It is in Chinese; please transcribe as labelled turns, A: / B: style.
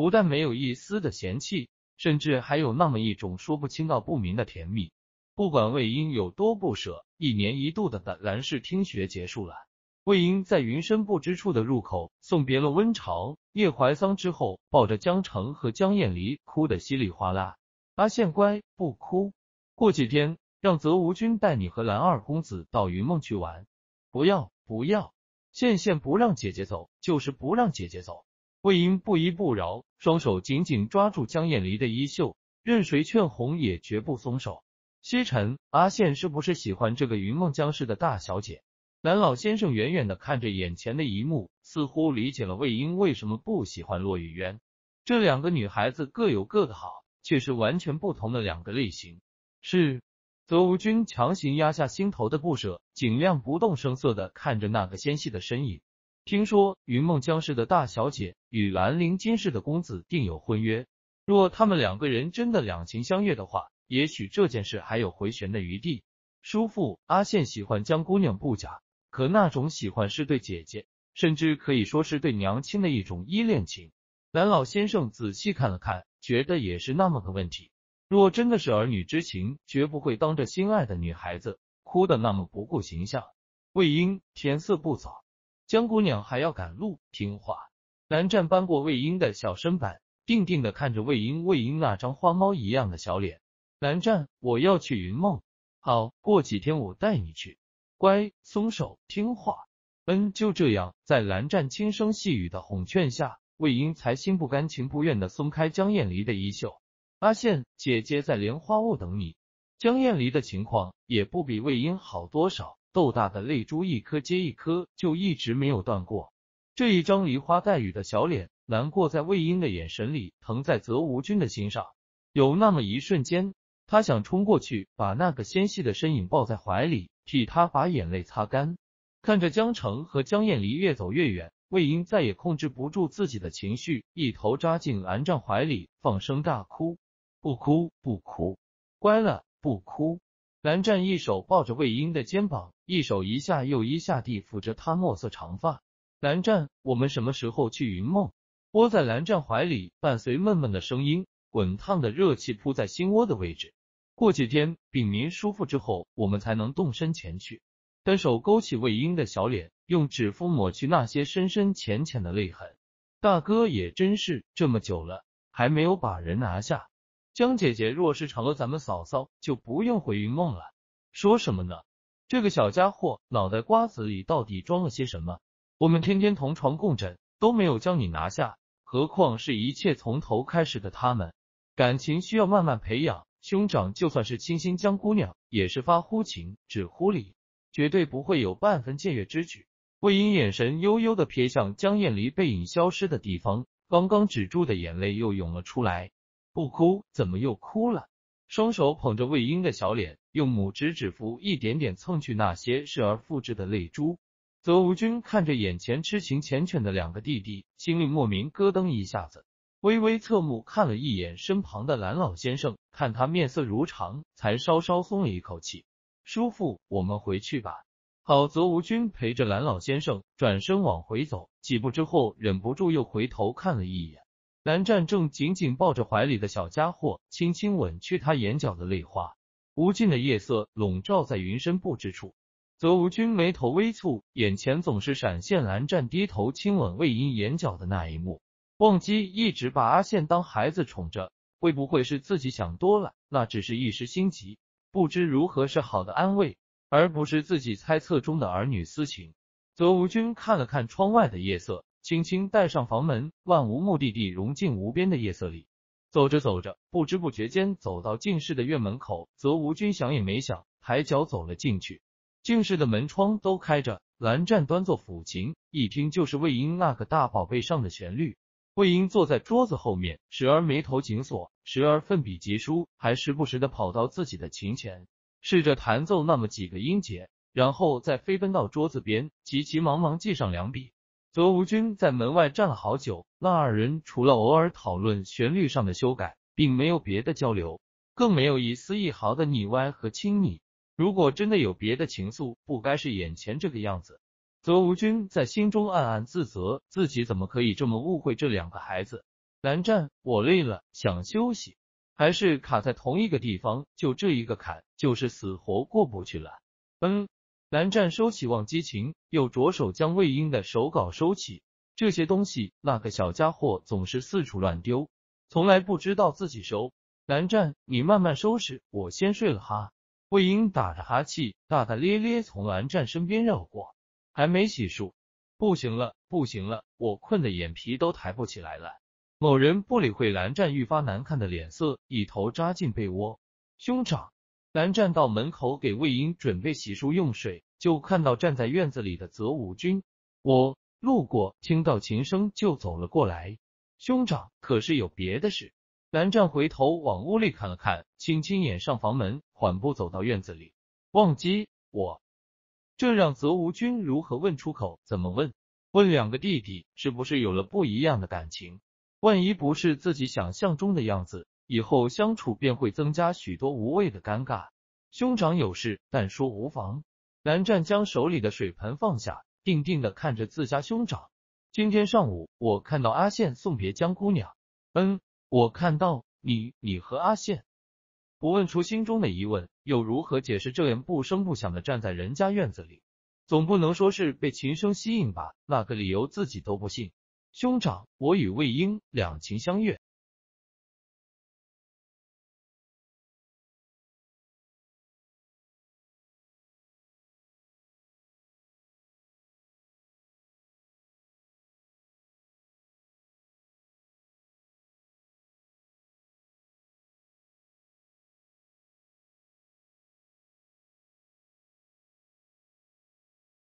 A: 不但没有一丝的嫌弃，甚至还有那么一种说不清道不明的甜蜜。不管魏婴有多不舍，一年一度的的兰氏听学结束了，魏婴在云深不知处的入口送别了温晁、叶怀桑之后，抱着江澄和江燕离，哭得稀里哗啦。阿羡乖，不哭。过几天让泽芜君带你和蓝二公子到云梦去玩。不要不要，羡羡不让姐姐走，就是不让姐姐走。魏婴不依不饶，双手紧紧抓住江燕离的衣袖，任谁劝哄也绝不松手。西沉，阿羡是不是喜欢这个云梦江氏的大小姐？南老先生远远的看着眼前的一幕，似乎理解了魏婴为什么不喜欢骆玉渊。这两个女孩子各有各的好，却是完全不同的两个类型。是。泽芜君强行压下心头的不舍，尽量不动声色的看着那个纤细的身影。听说云梦江氏的大小姐与兰陵金氏的公子订有婚约，若他们两个人真的两情相悦的话，也许这件事还有回旋的余地。叔父阿羡喜欢江姑娘不假，可那种喜欢是对姐姐，甚至可以说是对娘亲的一种依恋情。兰老先生仔细看了看，觉得也是那么个问题。若真的是儿女之情，绝不会当着心爱的女孩子哭的那么不顾形象。魏婴，天色不早。江姑娘还要赶路，听话。蓝湛搬过魏婴的小身板，定定的看着魏婴，魏婴那张花猫一样的小脸。蓝湛，我要去云梦。好，过几天我带你去。乖，松手，听话。嗯，就这样。在蓝湛轻声细语的哄劝下，魏婴才心不甘情不愿的松开江艳离的衣袖。阿羡，姐姐在莲花坞等你。江艳离的情况也不比魏婴好多少。豆大的泪珠一颗接一颗，就一直没有断过。这一张梨花带雨的小脸，难过在魏婴的眼神里，疼在泽芜君的心上。有那么一瞬间，他想冲过去，把那个纤细的身影抱在怀里，替他把眼泪擦干。看着江澄和江燕离越走越远，魏婴再也控制不住自己的情绪，一头扎进蓝湛怀里，放声大哭：“不哭，不哭，乖了，不哭。”蓝湛一手抱着魏婴的肩膀，一手一下又一下地抚着他墨色长发。蓝湛，我们什么时候去云梦？窝在蓝湛怀里，伴随闷闷的声音，滚烫的热气扑在心窝的位置。过几天禀明叔父之后，我们才能动身前去。单手勾起魏婴的小脸，用指腹抹去那些深深浅浅的泪痕。大哥也真是这么久了，还没有把人拿下。江姐姐若是成了咱们嫂嫂，就不用回云梦了。说什么呢？这个小家伙脑袋瓜子里到底装了些什么？我们天天同床共枕都没有将你拿下，何况是一切从头开始的他们？感情需要慢慢培养。兄长就算是倾心江姑娘，也是发乎情，止乎礼，绝对不会有半分僭越之举。魏婴眼神幽幽地瞥向江晏离背影消失的地方，刚刚止住的眼泪又涌了出来。不哭，怎么又哭了？双手捧着魏婴的小脸，用拇指指腹一点点蹭去那些逝而复制的泪珠。泽无君看着眼前痴情缱绻的两个弟弟，心里莫名咯噔一下子，微微侧目看了一眼身旁的蓝老先生，看他面色如常，才稍稍松了一口气。叔父，我们回去吧。好，泽无君陪着蓝老先生转身往回走，几步之后忍不住又回头看了一眼。蓝湛正紧紧抱着怀里的小家伙，轻轻吻去他眼角的泪花。无尽的夜色笼罩在云深不知处。泽芜君眉头微蹙，眼前总是闪现蓝湛低头亲吻魏婴眼角的那一幕。忘机一直把阿羡当孩子宠着，会不会是自己想多了？那只是一时心急，不知如何是好的安慰，而不是自己猜测中的儿女私情。泽芜君看了看窗外的夜色。轻轻带上房门，漫无目的地融进无边的夜色里。走着走着，不知不觉间走到进室的院门口，则无军想也没想，抬脚走了进去。进室的门窗都开着，蓝湛端坐抚琴，一听就是魏婴那个大宝贝上的旋律。魏婴坐在桌子后面，时而眉头紧锁，时而奋笔疾书，还时不时的跑到自己的琴前，试着弹奏那么几个音节，然后再飞奔到桌子边，急急忙忙记上两笔。则吴军在门外站了好久，那二人除了偶尔讨论旋律上的修改，并没有别的交流，更没有一丝一毫的腻歪和亲密。如果真的有别的情愫，不该是眼前这个样子。则吴军在心中暗暗自责，自己怎么可以这么误会这两个孩子？蓝湛，我累了，想休息。还是卡在同一个地方，就这一个坎，就是死活过不去了。嗯。蓝湛收起望机琴，又着手将魏婴的手稿收起。这些东西，那个小家伙总是四处乱丢，从来不知道自己收。蓝湛，你慢慢收拾，我先睡了哈。魏婴打着哈气，大大咧咧从蓝湛身边绕过，还没洗漱，不行了，不行了，我困的眼皮都抬不起来了。某人不理会蓝湛愈发难看的脸色，一头扎进被窝。兄长。蓝站到门口给魏婴准备洗漱用水，就看到站在院子里的泽无君。我路过听到琴声就走了过来。兄长，可是有别的事？蓝湛回头往屋里看了看，轻轻掩上房门，缓步走到院子里。忘机，我这让泽无君如何问出口？怎么问？问两个弟弟是不是有了不一样的感情？万一不是自己想象中的样子？以后相处便会增加许多无谓的尴尬。兄长有事，但说无妨。蓝湛将手里的水盆放下，定定的看着自家兄长。今天上午，我看到阿羡送别江姑娘。嗯，我看到你，你和阿羡。不问出心中的疑问，又如何解释这样不声不响的站在人家院子里？总不能说是被琴声吸引吧？那个理由自己都不信。兄长，我与魏婴两情相悦。